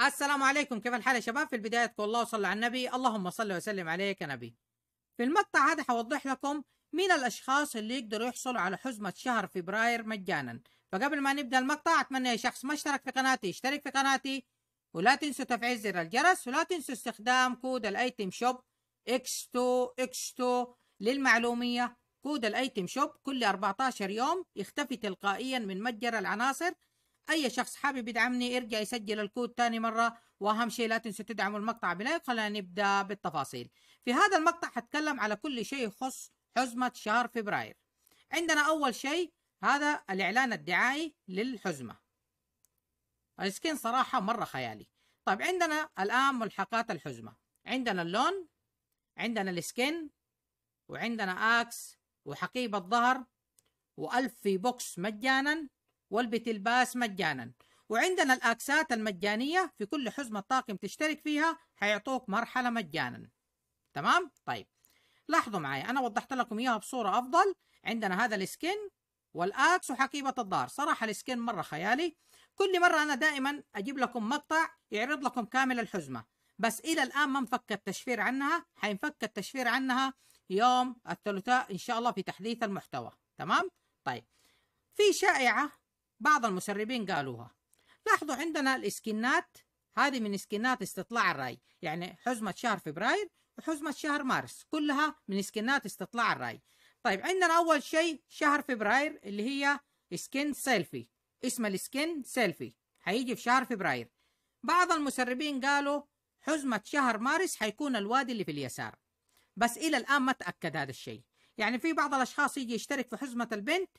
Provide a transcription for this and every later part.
السلام عليكم كيف الحال يا شباب في البداية تقول الله وصلى على النبي اللهم صل وسلم عليك يا نبي في المقطع هذا حوضح لكم مين الأشخاص اللي يقدروا يحصلوا على حزمة شهر فبراير مجانا فقبل ما نبدأ المقطع أتمنى يا شخص ما اشترك في قناتي اشترك في قناتي ولا تنسوا تفعيل زر الجرس ولا تنسوا استخدام كود الايتم شوب اكس 2 اكس 2 للمعلومية كود الايتم شوب كل 14 يوم يختفي تلقائيا من متجر العناصر اي شخص حابب يدعمني ارجع يسجل الكود ثاني مرة واهم شيء لا تنسوا تدعموا المقطع بلايك خلينا نبدأ بالتفاصيل في هذا المقطع حتكلم على كل شيء يخص حزمة شهر فبراير عندنا اول شيء هذا الاعلان الدعائي للحزمة السكين صراحة مرة خيالي طيب عندنا الآن ملحقات الحزمة عندنا اللون عندنا السكين وعندنا اكس وحقيبة ظهر وألف في بوكس مجانا والبت الباس مجانا وعندنا الأكسات المجانية في كل حزمة طاقم تشترك فيها حيعطوك مرحلة مجانا تمام؟ طيب لاحظوا معي أنا وضحت لكم إياها بصورة أفضل عندنا هذا السكين والآكس وحقيبة الظهر صراحة السكين مرة خيالي كل مرة أنا دائما أجيب لكم مقطع يعرض لكم كامل الحزمة بس إلى الآن ما انفك التشفير عنها حينفك التشفير عنها يوم الثلاثاء إن شاء الله في تحديث المحتوى تمام؟ طيب في شائعة بعض المسربين قالوها لاحظوا عندنا الإسكنات هذه من إسكنات استطلاع الرأي يعني حزمة شهر فبراير وحزمة شهر مارس كلها من إسكنات استطلاع الرأي طيب عندنا أول شيء شهر فبراير اللي هي سكين سيلفي اسم السكن سيلفي هيجي في شهر فبراير بعض المسربين قالوا حزمة شهر مارس حيكون الوادي اللي في اليسار بس إلى الآن ما تأكد هذا الشيء يعني في بعض الأشخاص يجي يشترك في حزمة البنت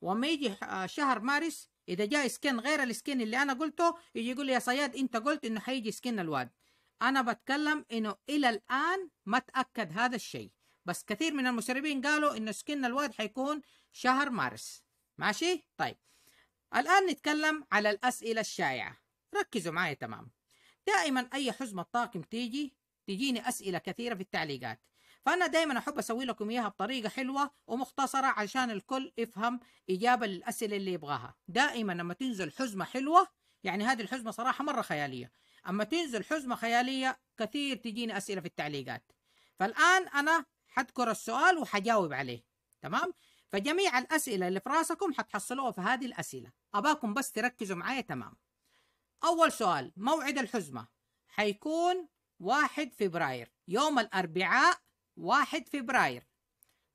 وما يجي آه، شهر مارس إذا جاء سكن غير السكن اللي أنا قلته يجي يقول لي يا صياد أنت قلت إنه حيجي سكن الواد أنا بتكلم إنه إلى الآن ما تأكد هذا الشيء بس كثير من المسربين قالوا إنه سكن الواد حيكون شهر مارس ماشي؟ طيب الآن نتكلم على الأسئلة الشائعة ركزوا معي تمام دائما أي حزمة طاقم تيجي تجيني أسئلة كثيرة في التعليقات فأنا دائما أحب أسوي لكم إياها بطريقة حلوة ومختصرة عشان الكل يفهم إجابة للأسئلة اللي يبغاها دائما لما تنزل حزمة حلوة يعني هذه الحزمة صراحة مرة خيالية أما تنزل حزمة خيالية كثير تجيني أسئلة في التعليقات فالآن أنا حذكر السؤال وحجاوب عليه تمام فجميع الأسئلة اللي في راسكم حتحصلوها في هذه الأسئلة أباكم بس تركزوا معايا تمام أول سؤال موعد الحزمة حيكون واحد فبراير يوم الأربعاء واحد فبراير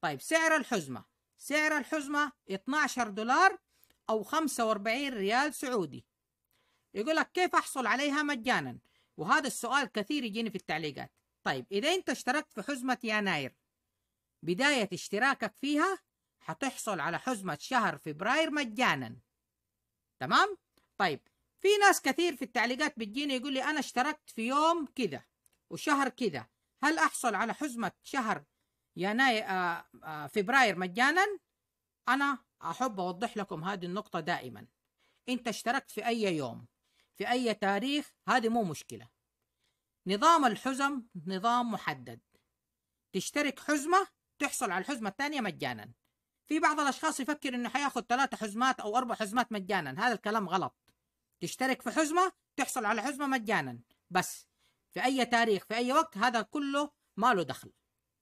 طيب سعر الحزمة سعر الحزمة 12 دولار أو 45 ريال سعودي يقول لك كيف أحصل عليها مجانا وهذا السؤال كثير يجيني في التعليقات طيب إذا أنت اشتركت في حزمة يناير بداية اشتراكك فيها حتحصل على حزمة شهر فبراير مجانا تمام طيب في ناس كثير في التعليقات بتجيني يقول لي انا اشتركت في يوم كذا وشهر كذا هل احصل على حزمه شهر يناير آآ آه، آآ آه، فبراير مجانا انا احب اوضح لكم هذه النقطه دائما انت اشتركت في اي يوم في اي تاريخ هذه مو مشكله نظام الحزم نظام محدد تشترك حزمه تحصل على الحزمه الثانيه مجانا في بعض الاشخاص يفكر انه حياخذ ثلاثة حزمات او اربع حزمات مجانا هذا الكلام غلط تشترك في حزمة تحصل على حزمة مجانا بس في اي تاريخ في اي وقت هذا كله ما له دخل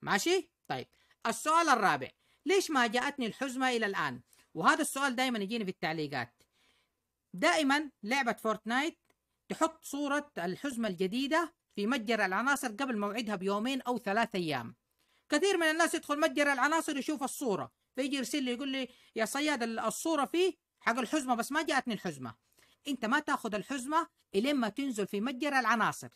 ماشي طيب السؤال الرابع ليش ما جاءتني الحزمة الى الان وهذا السؤال دائما يجيني في التعليقات دائما لعبة فورتنايت تحط صورة الحزمة الجديدة في متجر العناصر قبل موعدها بيومين أو ثلاثة أيام كثير من الناس يدخل متجر العناصر يشوف الصورة فيجي يرسل لي يقول لي يا صياد الصوره فيه حق الحزمه بس ما جاتني الحزمه انت ما تاخذ الحزمه الين ما تنزل في متجر العناصر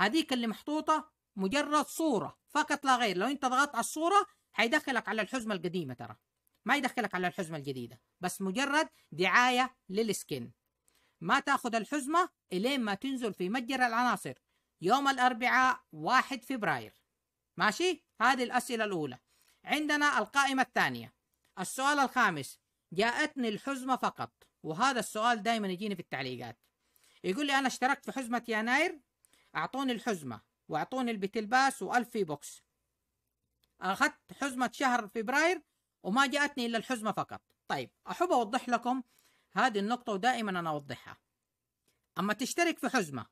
هذيك اللي محطوطه مجرد صوره فقط لا غير لو انت ضغطت على الصوره حيدخلك على الحزمه القديمه ترى ما يدخلك على الحزمه الجديده بس مجرد دعايه للسكن ما تاخذ الحزمه الين ما تنزل في متجر العناصر يوم الاربعاء 1 فبراير ماشي هذه الاسئله الاولى عندنا القائمة الثانية السؤال الخامس جاءتني الحزمة فقط وهذا السؤال دائما يجيني في التعليقات يقول لي أنا اشتركت في حزمة يناير أعطوني الحزمة وأعطوني البتلباس وألف في بوكس أخذت حزمة شهر فبراير وما جاءتني إلا الحزمة فقط طيب أحب أوضح لكم هذه النقطة ودائما أنا أوضحها أما تشترك في حزمة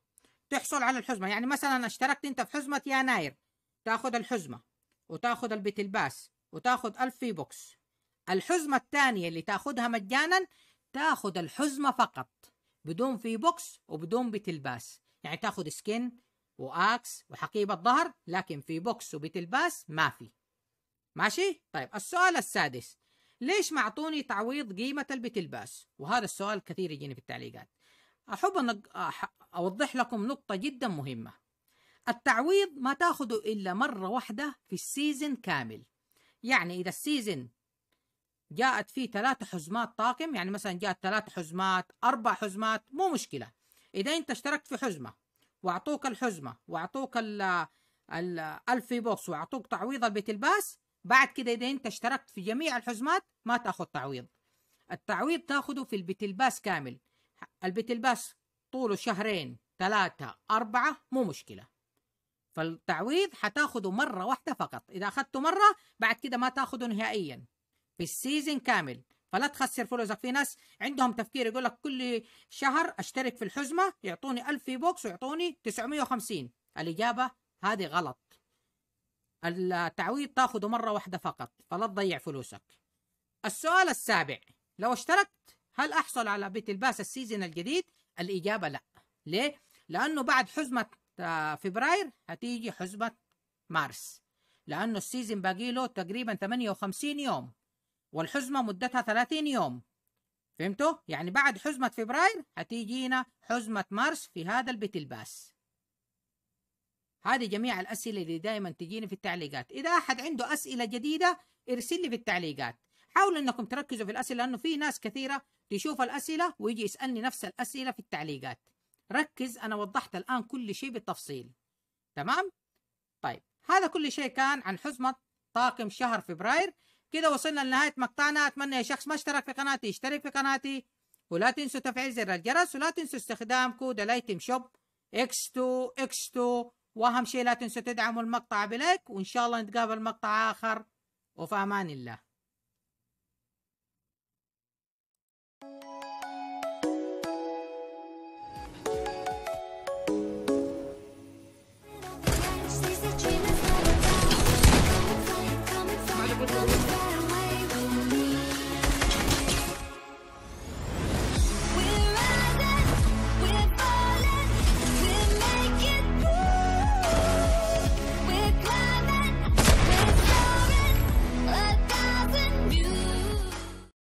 تحصل على الحزمة يعني مثلا اشتركت أنت في حزمة يناير تاخذ الحزمة وتاخد البيت الباس وتاخد ألف في بوكس الحزمة الثانية اللي تاخدها مجانا تاخد الحزمة فقط بدون في بوكس وبدون بيت الباس يعني تاخد سكين واكس وحقيبة ظهر لكن في بوكس وبيت الباس ما في ماشي؟ طيب السؤال السادس ليش ما اعطوني تعويض قيمة البيت الباس؟ وهذا السؤال كثير يجيني في التعليقات أحب أن أوضح لكم نقطة جدا مهمة التعويض ما تاخده إلا مرة واحدة في السيزن كامل يعني إذا السيزن جاءت فيه ثلاثة حزمات طاقم يعني مثلا جاءت ثلاثة حزمات أربع حزمات مو مشكلة إذا أنت اشتركت في حزمة وأعطوك الحزمة وأعطوك الفي بوكس وأعطوك تعويض البيت الباس بعد كده إذا أنت اشتركت في جميع الحزمات ما تاخذ تعويض التعويض تأخذه في البيت الباس كامل البيت الباس طوله شهرين ثلاثة أربعة مو مشكلة فالتعويض حتاخده مرة واحدة فقط إذا أخذته مرة بعد كده ما تاخده نهائيا في السيزن كامل فلا تخسر فلوسك في ناس عندهم تفكير يقول لك كل شهر اشترك في الحزمة يعطوني 1000 في بوكس ويعطوني 950 الإجابة هذه غلط التعويض تاخده مرة واحدة فقط فلا تضيع فلوسك السؤال السابع لو اشتركت هل أحصل على بيت الباس السيزن الجديد؟ الإجابة لا ليه؟ لأنه بعد حزمة فبراير هتيجي حزمة مارس لأنه السيزن باقي له تقريبا 58 يوم والحزمة مدتها 30 يوم فهمتوا؟ يعني بعد حزمة فبراير هتيجينا حزمة مارس في هذا البيت الباس هذه جميع الأسئلة اللي دائما تجيني في التعليقات إذا أحد عنده أسئلة جديدة ارسل لي في التعليقات حاولوا أنكم تركزوا في الأسئلة لأنه في ناس كثيرة تشوف الأسئلة ويجي يسألني نفس الأسئلة في التعليقات ركز أنا وضحت الآن كل شيء بالتفصيل تمام؟ طيب هذا كل شيء كان عن حزمة طاقم شهر فبراير كده وصلنا لنهاية مقطعنا أتمنى يا شخص ما اشترك في قناتي اشترك في قناتي ولا تنسوا تفعيل زر الجرس ولا تنسوا استخدام كود الايتم شوب اكس 2 اكس 2 واهم شيء لا تنسوا تدعموا المقطع بلايك وان شاء الله نتقابل مقطع اخر وفي امان الله